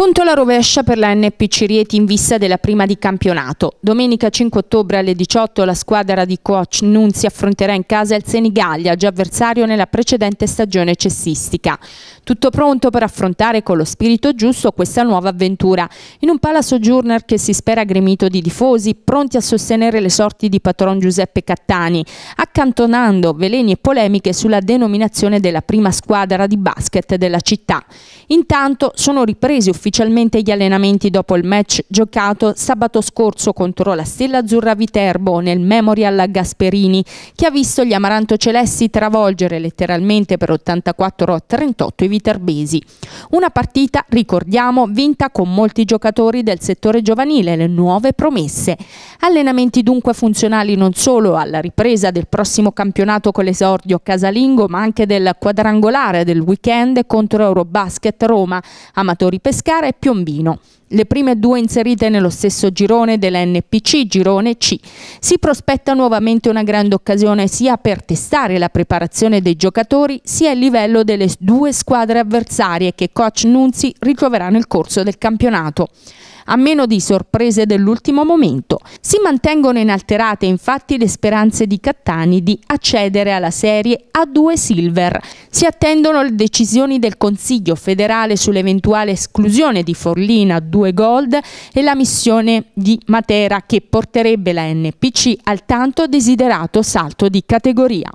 Conto la rovescia per la NPC Rieti in vista della prima di campionato. Domenica 5 ottobre alle 18 la squadra di coach Nunzi affronterà in casa il Senigallia, già avversario nella precedente stagione cessistica. Tutto pronto per affrontare con lo spirito giusto questa nuova avventura, in un palazzo journer che si spera gremito di tifosi, pronti a sostenere le sorti di patron Giuseppe Cattani, accantonando veleni e polemiche sulla denominazione della prima squadra di basket della città. Intanto sono ripresi ufficialmente ufficialmente gli allenamenti dopo il match giocato sabato scorso contro la Stella Azzurra Viterbo nel Memorial Gasperini, che ha visto gli amaranto celesti travolgere letteralmente per 84 38 i viterbesi. Una partita, ricordiamo, vinta con molti giocatori del settore giovanile, le nuove promesse. Allenamenti dunque funzionali non solo alla ripresa del prossimo campionato con l'esordio casalingo, ma anche del quadrangolare del weekend contro Eurobasket Roma, amatori pescari Pescara e Piombino. Le prime due inserite nello stesso girone della NPC, girone C. Si prospetta nuovamente una grande occasione sia per testare la preparazione dei giocatori sia il livello delle due squadre avversarie che coach Nunzi ritroverà nel corso del campionato a meno di sorprese dell'ultimo momento. Si mantengono inalterate infatti le speranze di Cattani di accedere alla serie A2 Silver. Si attendono le decisioni del Consiglio federale sull'eventuale esclusione di Forlina 2 Gold e la missione di Matera che porterebbe la NPC al tanto desiderato salto di categoria.